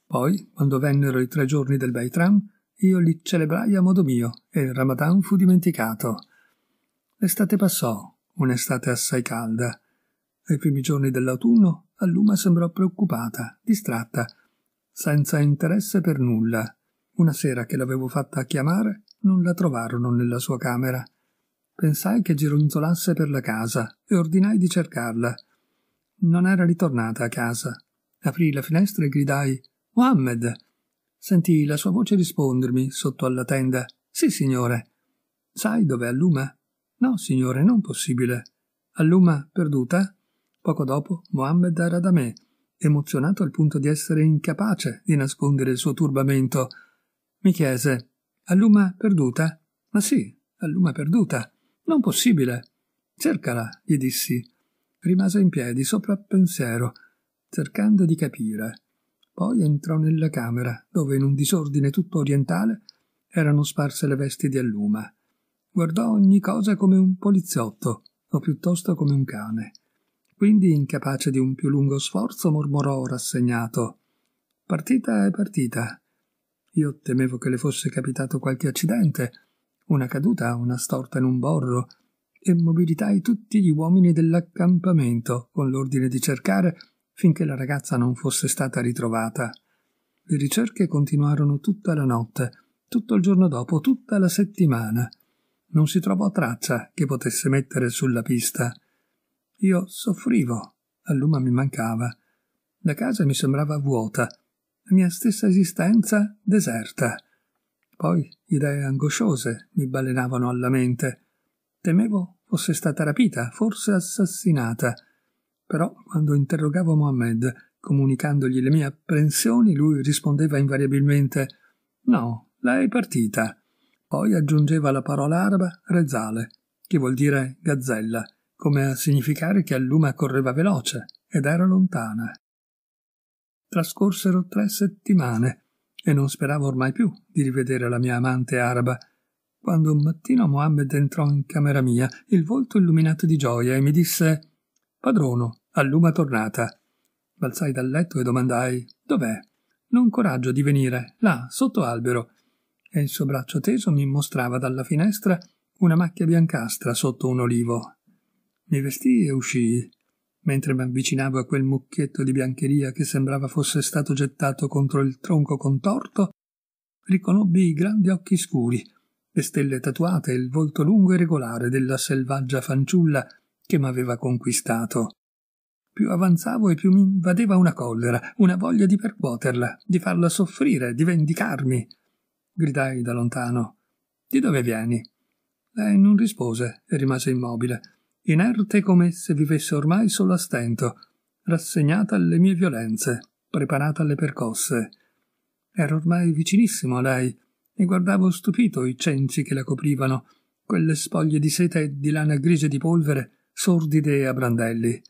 Poi, quando vennero i tre giorni del Baitram, io li celebrai a modo mio e il Ramadan fu dimenticato. L'estate passò, un'estate assai calda. Ai primi giorni dell'autunno Alluma sembrò preoccupata, distratta, senza interesse per nulla. Una sera che l'avevo fatta chiamare, non la trovarono nella sua camera. Pensai che gironzolasse per la casa e ordinai di cercarla. Non era ritornata a casa. Aprii la finestra e gridai Mohammed. Sentii la sua voce rispondermi sotto alla tenda. Sì, signore. Sai dov'è Alluma? No, signore, non possibile. Alluma perduta? Poco dopo Mohammed era da me, emozionato al punto di essere incapace di nascondere il suo turbamento. Mi chiese Alluma perduta? Ma sì, Alluma perduta. Non possibile. Cercala, gli dissi. Rimase in piedi, sopra pensiero, cercando di capire. Poi entrò nella camera, dove in un disordine tutto orientale erano sparse le vesti di alluma. Guardò ogni cosa come un poliziotto, o piuttosto come un cane. Quindi, incapace di un più lungo sforzo, mormorò rassegnato. Partita è partita. Io temevo che le fosse capitato qualche accidente, una caduta, una storta in un borro, e mobilitai tutti gli uomini dell'accampamento con l'ordine di cercare finché la ragazza non fosse stata ritrovata. Le ricerche continuarono tutta la notte, tutto il giorno dopo, tutta la settimana. Non si trovò traccia che potesse mettere sulla pista. Io soffrivo, All'uma mi mancava. La casa mi sembrava vuota, la mia stessa esistenza deserta. Poi idee angosciose mi balenavano alla mente. Temevo fosse stata rapita, forse assassinata. Però quando interrogavo Mohammed, comunicandogli le mie apprensioni, lui rispondeva invariabilmente No, lei è partita. Poi aggiungeva la parola araba rezale, che vuol dire gazzella, come a significare che Alluma correva veloce ed era lontana. Trascorsero tre settimane e non speravo ormai più di rivedere la mia amante araba, quando un mattino Mohammed entrò in camera mia, il volto illuminato di gioia, e mi disse Padrono, all'uma tornata. Balzai dal letto e domandai Dov'è? Non coraggio di venire, là, sotto albero. E il suo braccio teso mi mostrava dalla finestra una macchia biancastra sotto un olivo. Mi vestì e uscii mentre mi avvicinavo a quel mucchietto di biancheria che sembrava fosse stato gettato contro il tronco contorto, riconobbi i grandi occhi scuri, le stelle tatuate e il volto lungo e regolare della selvaggia fanciulla che m'aveva conquistato. Più avanzavo e più mi invadeva una collera, una voglia di percuoterla, di farla soffrire, di vendicarmi. Gridai da lontano. Di dove vieni? Lei non rispose e rimase immobile inerte come se vivesse ormai solo a stento, rassegnata alle mie violenze, preparata alle percosse. Ero ormai vicinissimo a lei e guardavo stupito i cenci che la coprivano, quelle spoglie di seta e di lana grigia di polvere, sordide e a brandelli.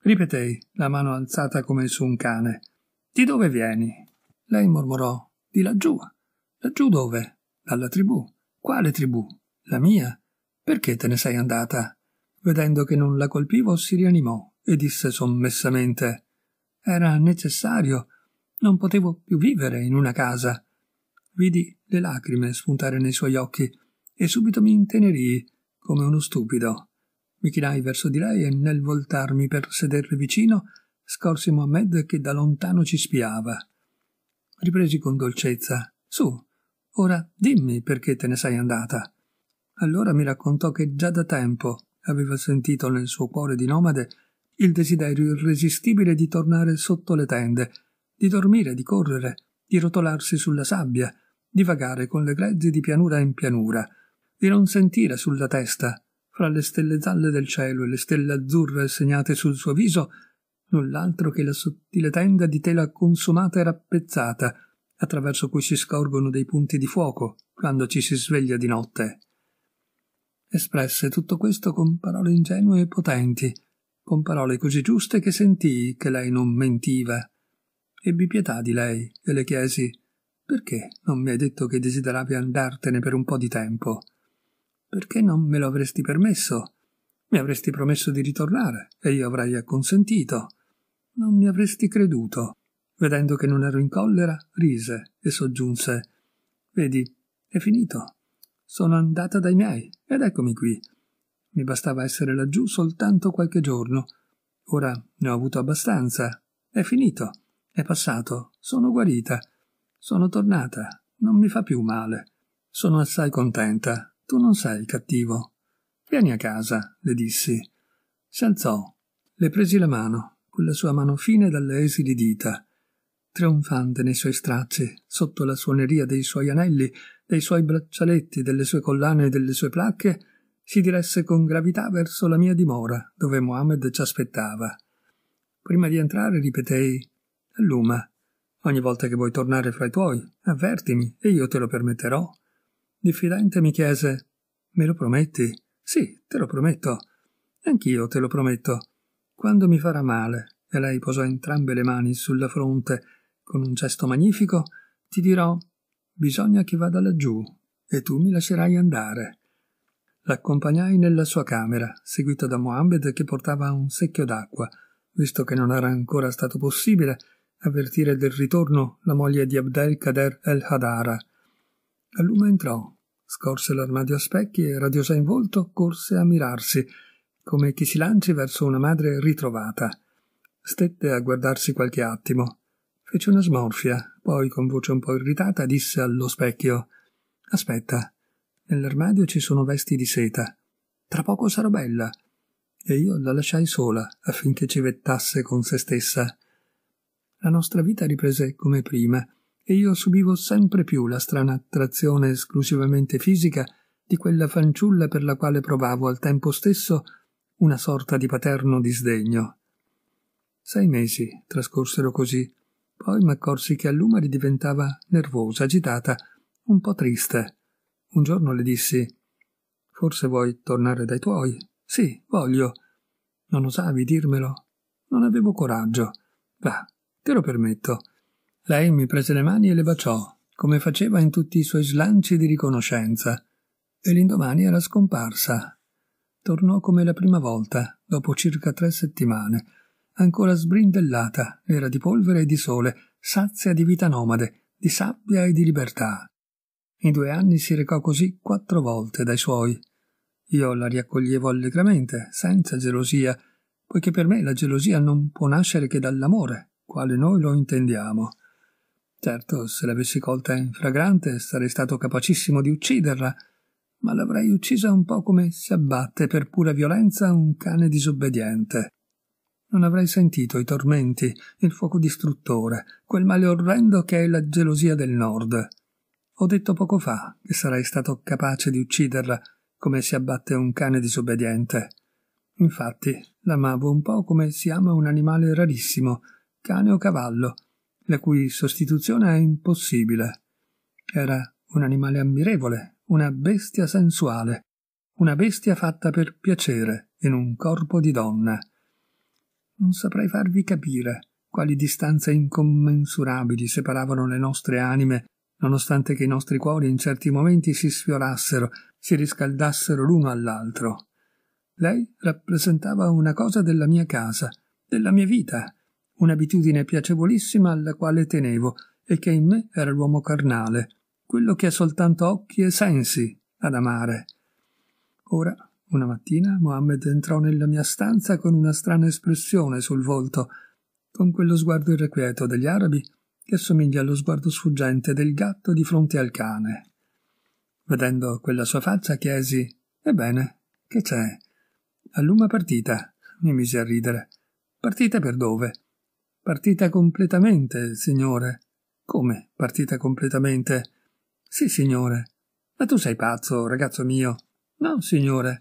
Ripetei, la mano alzata come su un cane. Di dove vieni? Lei mormorò. Di laggiù. Laggiù dove? Dalla tribù. Quale tribù? La mia. Perché te ne sei andata? Vedendo che non la colpivo, si rianimò e disse sommessamente Era necessario. Non potevo più vivere in una casa. Vidi le lacrime spuntare nei suoi occhi e subito mi intenerii come uno stupido. Mi chinai verso di lei e nel voltarmi per sederle vicino scorsi Mohammed che da lontano ci spiava. Ripresi con dolcezza. Su, ora dimmi perché te ne sei andata. Allora mi raccontò che già da tempo aveva sentito nel suo cuore di nomade il desiderio irresistibile di tornare sotto le tende, di dormire, di correre, di rotolarsi sulla sabbia, di vagare con le grezze di pianura in pianura, di non sentire sulla testa, fra le stelle gialle del cielo e le stelle azzurre segnate sul suo viso, null'altro che la sottile tenda di tela consumata e rappezzata, attraverso cui si scorgono dei punti di fuoco quando ci si sveglia di notte. Espresse tutto questo con parole ingenue e potenti, con parole così giuste che sentii che lei non mentiva. Ebbi pietà di lei e le chiesi perché non mi hai detto che desideravi andartene per un po di tempo? Perché non me lo avresti permesso? Mi avresti promesso di ritornare e io avrei acconsentito. Non mi avresti creduto. Vedendo che non ero in collera, rise e soggiunse Vedi, è finito. Sono andata dai miei ed eccomi qui. Mi bastava essere laggiù soltanto qualche giorno. Ora ne ho avuto abbastanza. È finito. È passato. Sono guarita. Sono tornata. Non mi fa più male. Sono assai contenta. Tu non sei cattivo. Vieni a casa, le dissi. Si alzò. Le presi la mano, quella sua mano fine dalle esili dita trionfante nei suoi stracci, sotto la suoneria dei suoi anelli, dei suoi braccialetti, delle sue collane e delle sue placche, si diresse con gravità verso la mia dimora, dove Mohammed ci aspettava. Prima di entrare ripetei Alluma, ogni volta che vuoi tornare fra i tuoi, avvertimi e io te lo permetterò. Diffidente mi chiese Me lo prometti? Sì, te lo prometto. Anch'io te lo prometto. Quando mi farà male, e lei posò entrambe le mani sulla fronte con un gesto magnifico ti dirò bisogna che vada laggiù e tu mi lascerai andare. L'accompagnai nella sua camera, seguita da Mohammed che portava un secchio d'acqua, visto che non era ancora stato possibile avvertire del ritorno la moglie di Abdel Kader El Hadara. Alluma entrò, scorse l'armadio a specchi e, radiosa in volto, corse a mirarsi, come chi si lanci verso una madre ritrovata. Stette a guardarsi qualche attimo, Fece una smorfia, poi con voce un po' irritata disse allo specchio Aspetta, nell'armadio ci sono vesti di seta. Tra poco sarò bella. E io la lasciai sola affinché civettasse con se stessa. La nostra vita riprese come prima e io subivo sempre più la strana attrazione esclusivamente fisica di quella fanciulla per la quale provavo al tempo stesso una sorta di paterno disdegno. Sei mesi trascorsero così poi m'accorsi che Allumari diventava nervosa, agitata, un po' triste. Un giorno le dissi: Forse vuoi tornare dai tuoi? Sì, voglio. Non osavi dirmelo? Non avevo coraggio. Va, te lo permetto. Lei mi prese le mani e le baciò, come faceva in tutti i suoi slanci di riconoscenza. E l'indomani era scomparsa. Tornò come la prima volta, dopo circa tre settimane ancora sbrindellata, era di polvere e di sole, sazia di vita nomade, di sabbia e di libertà. In due anni si recò così quattro volte dai suoi. Io la riaccoglievo allegramente, senza gelosia, poiché per me la gelosia non può nascere che dall'amore, quale noi lo intendiamo. Certo, se l'avessi colta in fragrante sarei stato capacissimo di ucciderla, ma l'avrei uccisa un po' come si abbatte per pura violenza un cane disobbediente. Non avrai sentito i tormenti, il fuoco distruttore, quel male orrendo che è la gelosia del Nord. Ho detto poco fa che sarei stato capace di ucciderla come si abbatte un cane disobbediente. Infatti, l'amavo un po' come si ama un animale rarissimo, cane o cavallo, la cui sostituzione è impossibile. Era un animale ammirevole, una bestia sensuale, una bestia fatta per piacere in un corpo di donna. Non saprei farvi capire quali distanze incommensurabili separavano le nostre anime, nonostante che i nostri cuori in certi momenti si sfiorassero, si riscaldassero l'uno all'altro. Lei rappresentava una cosa della mia casa, della mia vita, un'abitudine piacevolissima alla quale tenevo e che in me era l'uomo carnale, quello che ha soltanto occhi e sensi ad amare. Ora una mattina Mohammed entrò nella mia stanza con una strana espressione sul volto, con quello sguardo irrequieto degli arabi che somiglia allo sguardo sfuggente del gatto di fronte al cane. Vedendo quella sua faccia chiesi Ebbene, che c'è? All'uma partita, mi misi a ridere. Partita per dove? Partita completamente, signore. Come partita completamente? Sì, signore. Ma tu sei pazzo, ragazzo mio. No, signore.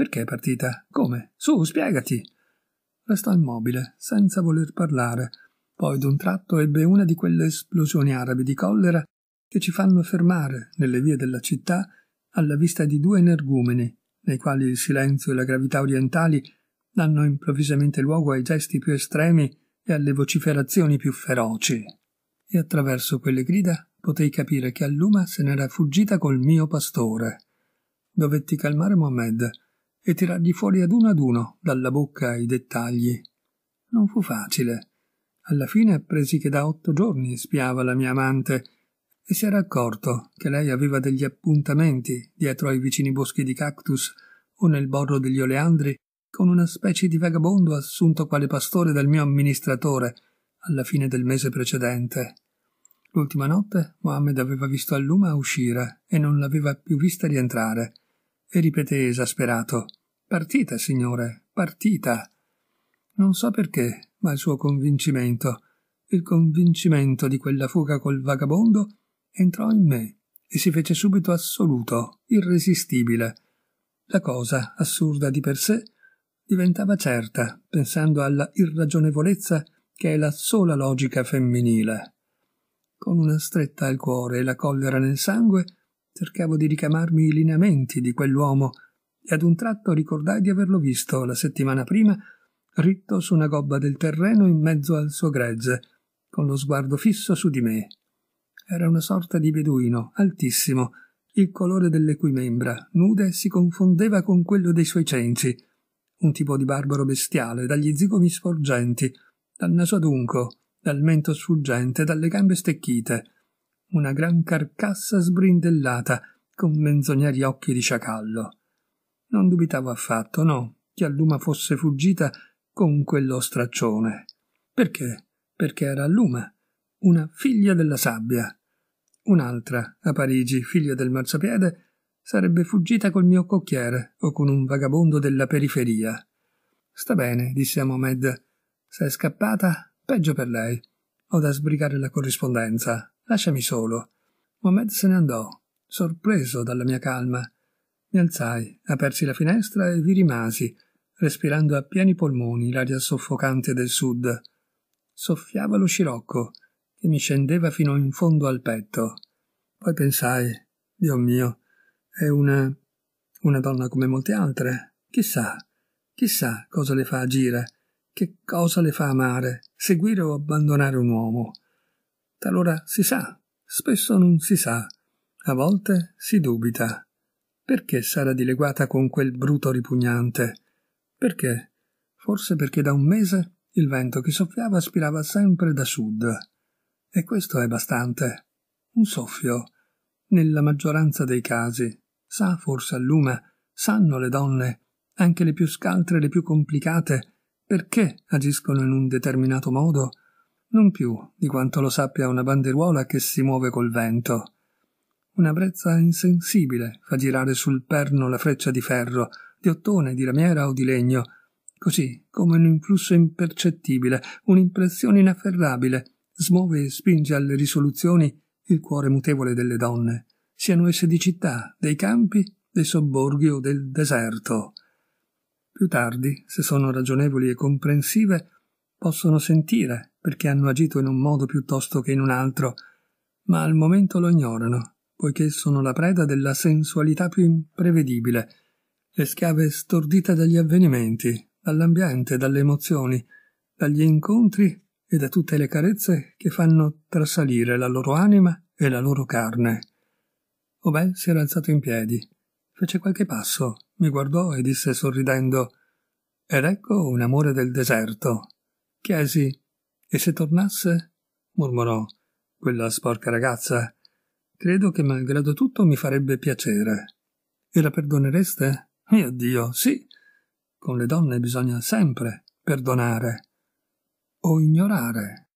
Perché è partita? Come? Su, spiegati! Restò immobile, senza voler parlare. Poi d'un tratto ebbe una di quelle esplosioni arabe di collera che ci fanno fermare, nelle vie della città, alla vista di due energumeni, nei quali il silenzio e la gravità orientali danno improvvisamente luogo ai gesti più estremi e alle vociferazioni più feroci. E attraverso quelle grida potei capire che Alluma se n'era fuggita col mio pastore. Dovetti calmare Mohammed, e tirargli fuori ad uno ad uno dalla bocca i dettagli. Non fu facile. Alla fine appresi che da otto giorni spiava la mia amante e si era accorto che lei aveva degli appuntamenti dietro ai vicini boschi di cactus o nel borro degli oleandri con una specie di vagabondo assunto quale pastore dal mio amministratore alla fine del mese precedente. L'ultima notte Mohammed aveva visto Alluma uscire e non l'aveva più vista rientrare e ripeté esasperato Partita, signore, partita. Non so perché, ma il suo convincimento, il convincimento di quella fuga col vagabondo, entrò in me e si fece subito assoluto, irresistibile. La cosa, assurda di per sé, diventava certa, pensando alla irragionevolezza che è la sola logica femminile. Con una stretta al cuore e la collera nel sangue, Cercavo di ricamarmi i lineamenti di quell'uomo e ad un tratto ricordai di averlo visto la settimana prima ritto su una gobba del terreno in mezzo al suo gregge, con lo sguardo fisso su di me. Era una sorta di beduino, altissimo, il colore delle cui membra, nude, si confondeva con quello dei suoi cenci, un tipo di barbaro bestiale, dagli zigomi sporgenti, dal naso adunco, dal mento sfuggente, dalle gambe stecchite, una gran carcassa sbrindellata con menzogneri occhi di sciacallo. Non dubitavo affatto, no, che Alluma fosse fuggita con quello straccione. Perché? Perché era Alluma, una figlia della sabbia. Un'altra, a Parigi, figlia del marciapiede, sarebbe fuggita col mio cocchiere o con un vagabondo della periferia. Sta bene, disse a Mohamed. Se è scappata, peggio per lei. Ho da sbrigare la corrispondenza. Lasciami solo. Mohamed se ne andò, sorpreso dalla mia calma. Mi alzai, apersi la finestra e vi rimasi, respirando a pieni polmoni l'aria soffocante del sud. Soffiava lo scirocco, che mi scendeva fino in fondo al petto. Poi pensai, Dio mio, è una... una donna come molte altre. Chissà, chissà cosa le fa agire, che cosa le fa amare, seguire o abbandonare un uomo. Talora si sa, spesso non si sa, a volte si dubita. Perché sarà dileguata con quel bruto ripugnante? Perché? Forse perché da un mese il vento che soffiava aspirava sempre da sud. E questo è bastante. Un soffio. Nella maggioranza dei casi, sa forse Alluma, sanno le donne, anche le più scaltre e le più complicate, perché agiscono in un determinato modo non più di quanto lo sappia una banderuola che si muove col vento. Una brezza insensibile fa girare sul perno la freccia di ferro, di ottone, di lamiera o di legno, così come un influsso impercettibile, un'impressione inafferrabile, smuove e spinge alle risoluzioni il cuore mutevole delle donne, siano esse di città, dei campi, dei sobborghi o del deserto. Più tardi, se sono ragionevoli e comprensive, possono sentire perché hanno agito in un modo piuttosto che in un altro, ma al momento lo ignorano, poiché sono la preda della sensualità più imprevedibile, le schiave stordite dagli avvenimenti, dall'ambiente, dalle emozioni, dagli incontri e da tutte le carezze che fanno trasalire la loro anima e la loro carne. Obel si era alzato in piedi, fece qualche passo, mi guardò e disse sorridendo Ed ecco un amore del deserto. Chiesi e se tornasse? mormorò quella sporca ragazza. Credo che malgrado tutto mi farebbe piacere. E la perdonereste? Mio Dio, sì. Con le donne bisogna sempre perdonare o ignorare.